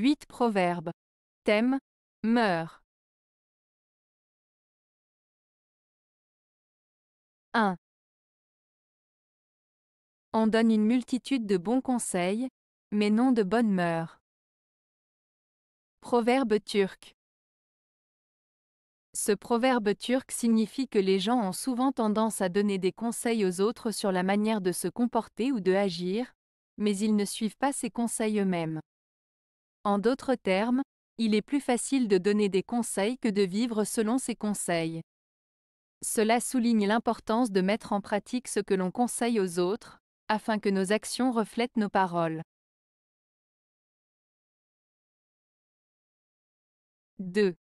8 Proverbes. Thème Meurs. 1. On donne une multitude de bons conseils, mais non de bonnes mœurs. Proverbe turc. Ce proverbe turc signifie que les gens ont souvent tendance à donner des conseils aux autres sur la manière de se comporter ou de agir, mais ils ne suivent pas ces conseils eux-mêmes. En d'autres termes, il est plus facile de donner des conseils que de vivre selon ces conseils. Cela souligne l'importance de mettre en pratique ce que l'on conseille aux autres, afin que nos actions reflètent nos paroles. 2.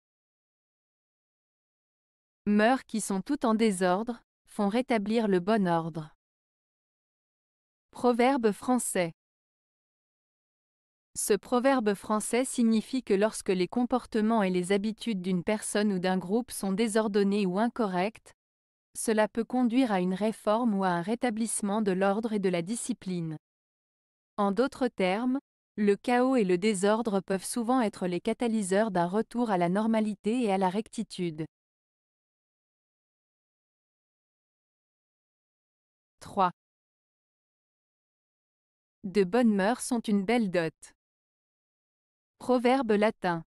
Mœurs qui sont toutes en désordre, font rétablir le bon ordre. Proverbe français. Ce proverbe français signifie que lorsque les comportements et les habitudes d'une personne ou d'un groupe sont désordonnés ou incorrects, cela peut conduire à une réforme ou à un rétablissement de l'ordre et de la discipline. En d'autres termes, le chaos et le désordre peuvent souvent être les catalyseurs d'un retour à la normalité et à la rectitude. 3. De bonnes mœurs sont une belle dot. Proverbe latin.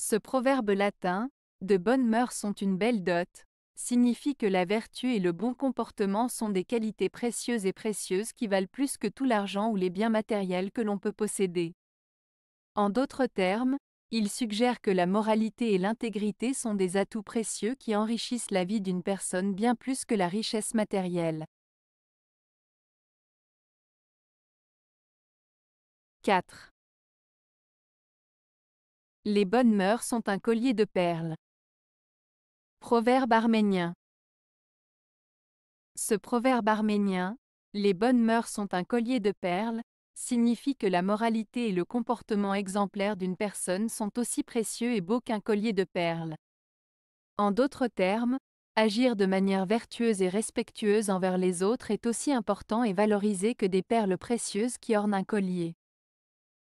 Ce proverbe latin, de bonnes mœurs sont une belle dot, signifie que la vertu et le bon comportement sont des qualités précieuses et précieuses qui valent plus que tout l'argent ou les biens matériels que l'on peut posséder. En d'autres termes, il suggère que la moralité et l'intégrité sont des atouts précieux qui enrichissent la vie d'une personne bien plus que la richesse matérielle. 4. Les bonnes mœurs sont un collier de perles. Proverbe arménien. Ce proverbe arménien, les bonnes mœurs sont un collier de perles, signifie que la moralité et le comportement exemplaire d'une personne sont aussi précieux et beaux qu'un collier de perles. En d'autres termes, agir de manière vertueuse et respectueuse envers les autres est aussi important et valorisé que des perles précieuses qui ornent un collier.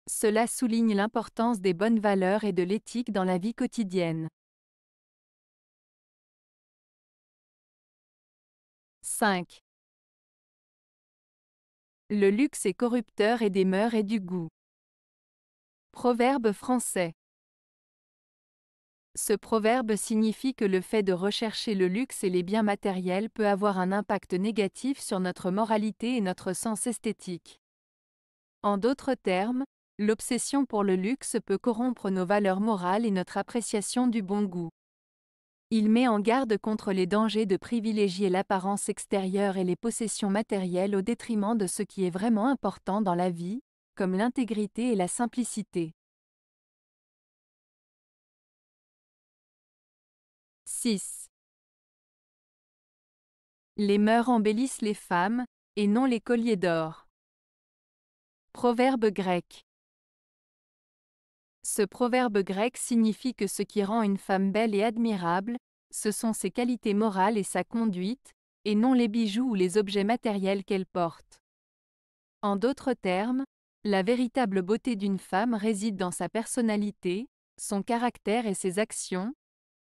Cela souligne l'importance des bonnes valeurs et de l'éthique dans la vie quotidienne. 5. Le luxe est corrupteur et des mœurs et du goût. Proverbe français. Ce proverbe signifie que le fait de rechercher le luxe et les biens matériels peut avoir un impact négatif sur notre moralité et notre sens esthétique. En d'autres termes, L'obsession pour le luxe peut corrompre nos valeurs morales et notre appréciation du bon goût. Il met en garde contre les dangers de privilégier l'apparence extérieure et les possessions matérielles au détriment de ce qui est vraiment important dans la vie, comme l'intégrité et la simplicité. 6. Les mœurs embellissent les femmes, et non les colliers d'or. Proverbe grec. Ce proverbe grec signifie que ce qui rend une femme belle et admirable, ce sont ses qualités morales et sa conduite, et non les bijoux ou les objets matériels qu'elle porte. En d'autres termes, la véritable beauté d'une femme réside dans sa personnalité, son caractère et ses actions,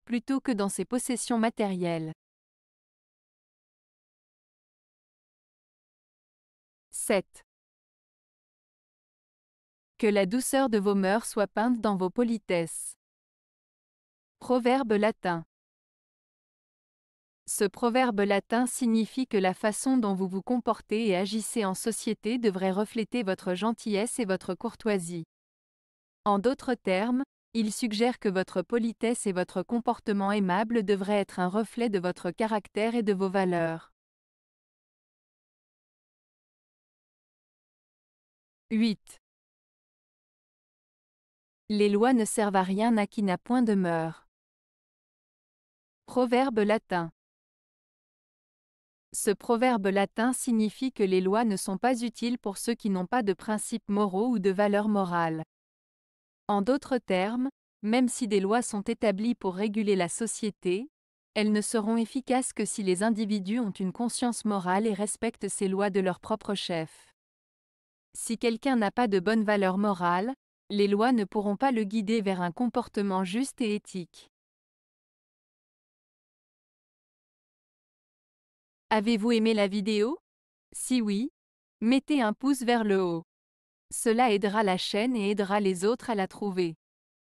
plutôt que dans ses possessions matérielles. 7. Que la douceur de vos mœurs soit peinte dans vos politesses. Proverbe latin. Ce proverbe latin signifie que la façon dont vous vous comportez et agissez en société devrait refléter votre gentillesse et votre courtoisie. En d'autres termes, il suggère que votre politesse et votre comportement aimable devraient être un reflet de votre caractère et de vos valeurs. 8. Les lois ne servent à rien à qui n'a point de mœurs. Proverbe latin. Ce proverbe latin signifie que les lois ne sont pas utiles pour ceux qui n'ont pas de principes moraux ou de valeurs morales. En d'autres termes, même si des lois sont établies pour réguler la société, elles ne seront efficaces que si les individus ont une conscience morale et respectent ces lois de leur propre chef. Si quelqu'un n'a pas de bonnes valeurs morales, les lois ne pourront pas le guider vers un comportement juste et éthique. Avez-vous aimé la vidéo Si oui, mettez un pouce vers le haut. Cela aidera la chaîne et aidera les autres à la trouver.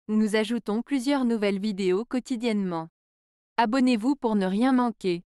Nous ajoutons plusieurs nouvelles vidéos quotidiennement. Abonnez-vous pour ne rien manquer.